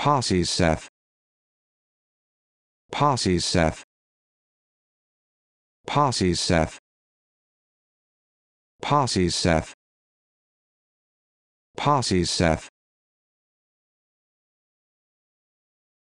Posses Seth. Posses Seth. Posses Seth. Posses Seth. Posses Seth.